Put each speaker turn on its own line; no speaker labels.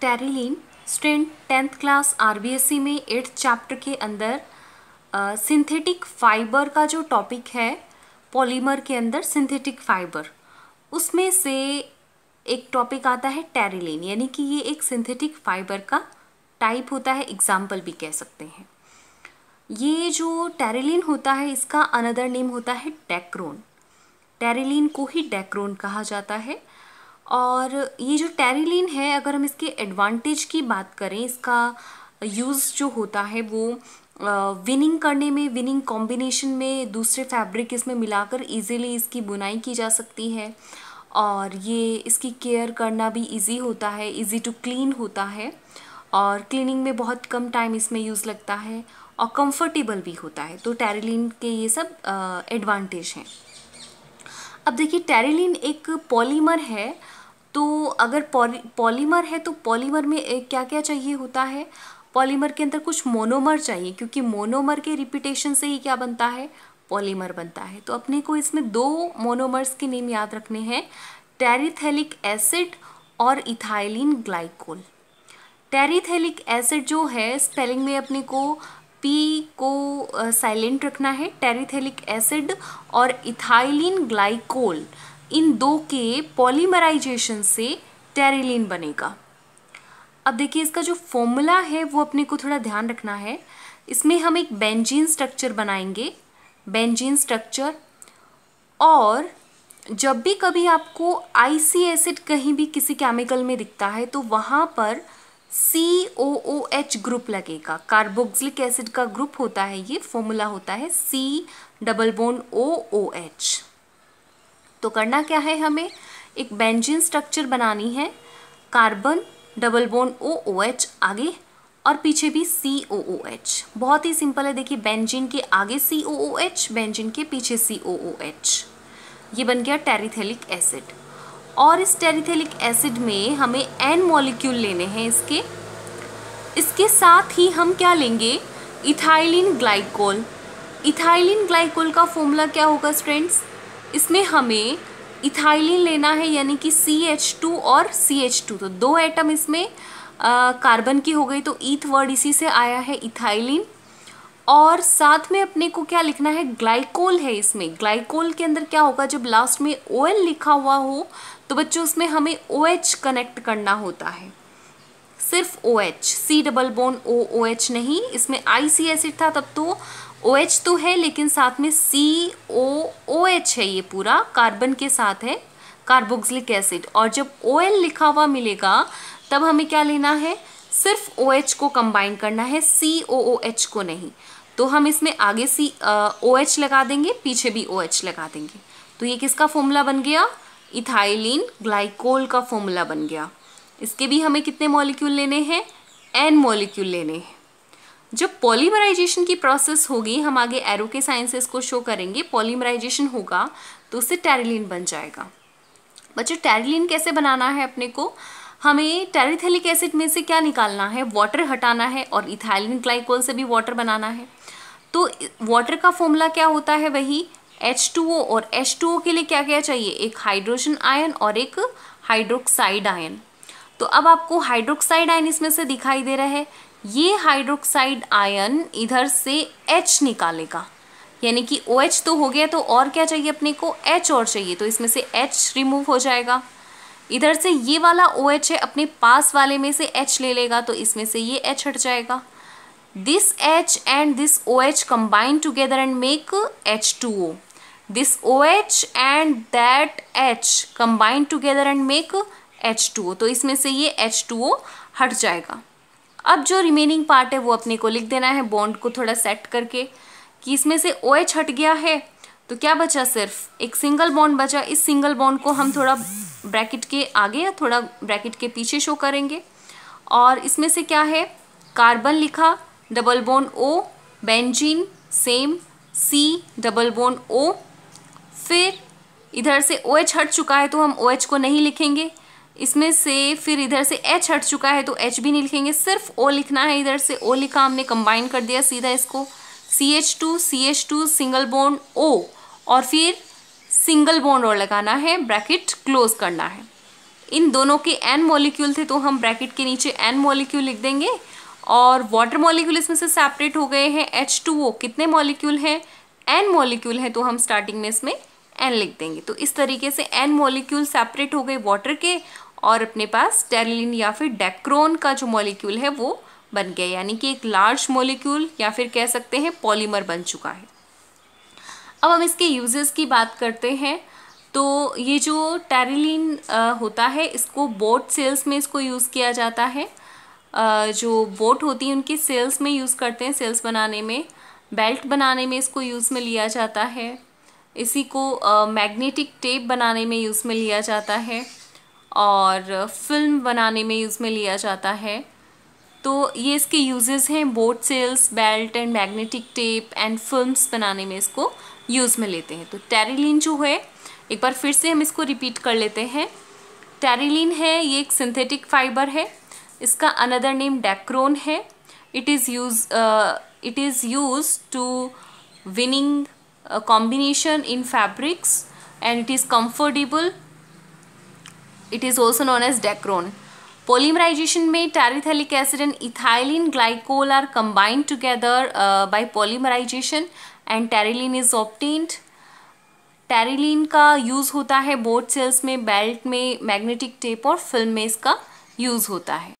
terylene student tenth class RBSC में eighth chapter के अंदर सिंथेटिक फाइबर का जो टॉपिक है पॉलीमर के अंदर सिंथेटिक फाइबर उसमें से एक टॉपिक आता है टेरिलीन यानी कि ये एक सिंथेटिक फाइबर का टाइप होता है एग्जाम्पल भी कह सकते हैं ये जो टेरिलीन होता है इसका अनदर नेम होता है डेक्रोन टेरिलीन को ही डेक्रोन कहा जाता है और ये जो टेरिलिन है अगर हम इसके एडवांटेज की बात करें इसका यूज़ जो होता है वो विनिंग करने में विनिंग कॉम्बिनेशन में दूसरे फैब्रिक इसमें मिलाकर इजीली इसकी बुनाई की जा सकती है और ये इसकी केयर करना भी इजी होता है इजी टू क्लीन होता है और क्लीनिंग में बहुत कम टाइम इसमें यूज़ लगता है और कंफर्टेबल भी होता है तो टेरिलिन के ये सब एडवांटेज हैं अब देखिए टेरिलिन एक पॉलीमर है तो अगर पॉली पॉलीमर है तो पॉलीमर में क्या क्या चाहिए होता है पॉलीमर के अंदर कुछ मोनोमर चाहिए क्योंकि मोनोमर के रिपीटेशन से ही क्या बनता है पॉलीमर बनता है तो अपने को इसमें दो मोनोमर्स के नेम याद रखने हैं टेरिथेलिक एसिड और इथाइलिन ग्लाइकोल टेरिथेलिक एसिड जो है स्पेलिंग में अपने को पी को साइलेंट रखना है टेरिथेलिक एसिड और इथाइलिन ग्लाइकोल इन दो के पॉलीमराइजेशन से टेरिलीन बनेगा अब देखिए इसका जो फॉर्मूला है वो अपने को थोड़ा ध्यान रखना है इसमें हम एक बेंजीन स्ट्रक्चर बनाएंगे बेंजीन स्ट्रक्चर और जब भी कभी आपको आईसी एसिड कहीं भी किसी केमिकल में दिखता है तो वहाँ पर C O O H group लगेगा कार्बोक्सिलिक एसिड का ग्रुप होता है ये फॉर्मूला होता है C double bond O O H तो करना क्या है हमें एक बेंजिन स्ट्रक्चर बनानी है carbon double bond O O H आगे और पीछे भी सी ओ ओ एच बहुत ही सिंपल है देखिए बेंजिन के आगे सी ओ ओ एच बेंजिन के पीछे सी ओ ओ एच ये बन गया टेरिथेलिक एसिड और इस टेरिथेलिक एसिड में हमें एन मॉलिक्यूल लेने हैं इसके इसके साथ ही हम क्या लेंगे इथाइलिन ग्लाइकोल इथाइलिन ग्लाइकोल का फॉर्मूला क्या होगा स्ट्रेंड्स इसमें हमें इथाइलिन लेना है यानी कि सी एच टू और सी एच टू तो दो एटम इसमें कार्बन की हो गई तो ईथ वर्ड इसी से आया है इथाइलिन और साथ में अपने को क्या लिखना है ग्लाइकोल है इसमें ग्लाइकोल के अंदर क्या होगा जब लास्ट में ओ लिखा हुआ हो तो बच्चों उसमें हमें ओ OH कनेक्ट करना होता है सिर्फ O H C double bond O O H नहीं इसमें आई सी एसिड था तब तो ओ एच तो है लेकिन साथ में सी ओ ओ एच है ये पूरा कार्बन के साथ है कार्बोक्सिलिक एसिड और जब ओ एल लिखा हुआ मिलेगा तब हमें क्या लेना है सिर्फ ओ एच को कंबाइन करना है सी ओ ओ एच को नहीं तो हम इसमें आगे सी ओ एच लगा देंगे पीछे भी ओ एच लगा देंगे तो ये किसका फॉर्मूला बन गया इथाइलिन ग्लाइकोल का फॉर्मूला बन गया इसके भी हमें कितने मॉलिक्यूल लेने हैं एन मॉलिक्यूल लेने हैं जब पॉलीमराइजेशन की प्रोसेस होगी हम आगे एरो के साइंसेस को शो करेंगे पॉलीमराइजेशन होगा तो उससे टेरिलिन बन जाएगा बच्चों टेरिलिन कैसे बनाना है अपने को हमें टेरिथेलिक एसिड में से क्या निकालना है वाटर हटाना है और इथाइलिन ग्लाइकोल से भी वाटर बनाना है तो वाटर का फॉर्मूला क्या होता है वही H2O और H2O के लिए क्या क्या चाहिए एक हाइड्रोजन आयन और एक हाइड्रोक्साइड आयन तो अब आपको हाइड्रोक्साइड आयन इसमें से दिखाई दे रहा है ये हाइड्रोक्साइड आयन इधर से एच निकालेगा यानी कि ओ OH तो हो गया तो और क्या चाहिए अपने को एच और चाहिए तो इसमें से एच रिमूव हो जाएगा इधर से ये वाला ओ OH है अपने पास वाले में से एच ले लेगा तो इसमें से ये एच हट जाएगा this H and this O H combine together and make H two O this O H and that H combine together and make H2O तो इसमें से ये H2O हट जाएगा अब जो रिमेनिंग पार्ट है वो अपने को लिख देना है बॉन्ड को थोड़ा सेट करके कि इसमें से ओ एच हट गया है तो क्या बचा सिर्फ एक सिंगल बॉन्ड बचा इस सिंगल बॉन्ड को हम थोड़ा ब्रैकेट के आगे या थोड़ा ब्रैकेट के पीछे शो करेंगे और इसमें से क्या है कार्बन लिखा double bond O benzene same C double bond O फिर इधर से ओ OH हट चुका है तो हम ओ OH को नहीं लिखेंगे इसमें से फिर इधर से एच हट चुका है तो एच भी नहीं लिखेंगे सिर्फ ओ लिखना है इधर से ओ लिखा हमने कंबाइन कर दिया सीधा इसको C H two C H two single bond O और फिर सिंगल बोन्ड और लगाना है ब्रैकेट क्लोज करना है इन दोनों के एन मॉलिक्यूल थे तो हम ब्रैकेट के नीचे एन मॉलिक्यूल लिख देंगे और वाटर मॉलिक्यूल इसमें से सेपरेट हो गए हैं एच टू ओ कितने मॉलिक्यूल हैं एन मॉलिक्यूल हैं तो हम स्टार्टिंग में इसमें एन लिख देंगे तो इस तरीके से एन मॉलिक्यूल सेपरेट हो गए वाटर के और अपने पास टेरलिन या फिर डेक्रोन का जो मॉलिक्यूल है वो बन गया यानी कि एक लार्ज मॉलिक्यूल या फिर कह सकते हैं पॉलीमर बन चुका है अब हम इसके यूजेस की बात करते हैं तो ये जो टेरिलिन होता है इसको बोट सेल्स में इसको यूज़ किया जाता है जो बोट होती है उनकी सेल्स में यूज़ करते हैं सेल्स बनाने में बेल्ट बनाने में इसको यूज़ में लिया जाता है इसी को मैग्नेटिक टेप बनाने में यूज़ में लिया जाता है और फिल्म बनाने में यूज़ में लिया जाता है तो ये इसके यूजेस हैं boat sails belt and magnetic tape and films बनाने में इसको यूज़ में लेते हैं तो टेरिलिन जो है एक बार फिर से हम इसको रिपीट कर लेते हैं टेरिलिन है ये एक सिंथेटिक फाइबर है इसका अनदर नेम डेक्रोन है it is use it is use to winning combination in fabrics and it is comfortable it is also non age Dacron polymerisation में terephthalic acid and ethylene glycol are combined together by polymerisation and terylene is obtained terylene का use होता है boat sails में belt में magnetic tape और film में इसका use होता है